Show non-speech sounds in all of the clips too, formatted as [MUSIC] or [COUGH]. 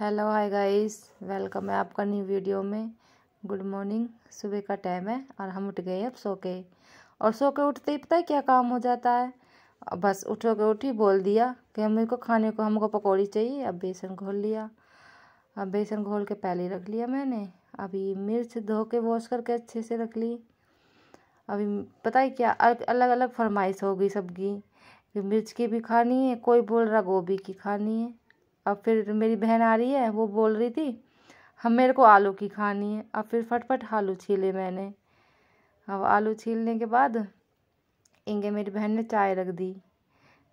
hello hi guys welcome है आपका new video में गुड मॉर्निंग सुबह का टाइम है और हम उठ गए अब सो के और सो के उठते ही पता है क्या काम हो जाता है बस उठो के उठी बोल दिया कि हम को खाने को हमको पकौड़ी चाहिए अब बेसन घोल लिया अब बेसन घोल के पहले रख लिया मैंने अभी मिर्च धो के वॉश करके अच्छे से रख ली अभी पता है क्या अलग अलग फरमाइश होगी सबकी कि मिर्च की भी खानी है कोई बोल रहा गोभी की खानी है अब फिर मेरी बहन आ रही है वो बोल रही थी हम मेरे को आलू की खानी है अब फिर फटफट आलू छीले मैंने अब आलू छीलने के बाद इंगे मेरी बहन ने चाय रख दी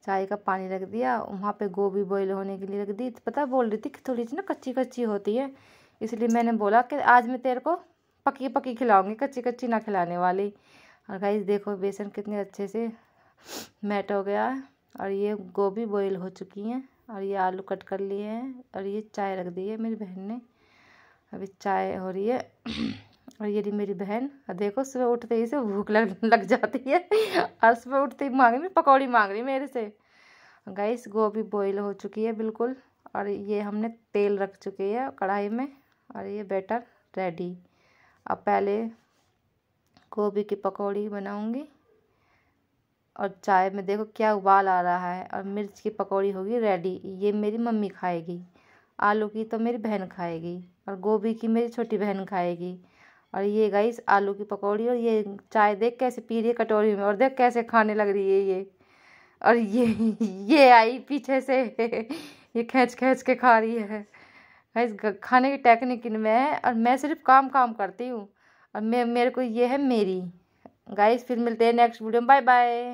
चाय का पानी रख दिया वहाँ पे गोभी बॉईल होने के लिए रख दी पता बोल रही थी कि थोड़ी सी ना कच्ची कच्ची होती है इसलिए मैंने बोला कि आज मैं तेरे को पकी पकी खिलाऊंगी कच्ची कच्ची ना खिलाने वाली और भाई देखो बेसन कितने अच्छे से मैट हो गया और ये गोभी बॉईल हो चुकी हैं और ये आलू कट कर लिए हैं और ये चाय रख दी है मेरी बहन ने अभी चाय हो रही है [CLEARS THROAT] और ये रही मेरी बहन और देखो सुबह उठते ही से भूख लग लग जाती है [LAUGHS] और सुबह उठते ही मांग रही पकौड़ी मांग रही मेरे से गैस गोभी बॉईल हो चुकी है बिल्कुल और ये हमने तेल रख चुके हैं कढ़ाई में और ये बैटर रेडी अब पहले गोभी की पकौड़ी बनाऊँगी और चाय में देखो क्या उबाल आ रहा है और मिर्च की पकौड़ी होगी रेडी ये मेरी मम्मी खाएगी आलू की तो मेरी बहन खाएगी और गोभी की मेरी छोटी बहन खाएगी और ये गाइस आलू की पकौड़ी और ये चाय देख कैसे पी रही है कटोरी में और देख कैसे खाने लग रही है ये और ये ये आई पीछे से ये खींच खींच के खा रही है गाइस खाने की टेक्निक इनमें है और मैं सिर्फ काम काम करती हूँ और मे मेरे को ये है मेरी गाइस फिर मिलते हैं नेक्स्ट वीडियो में बाय बाय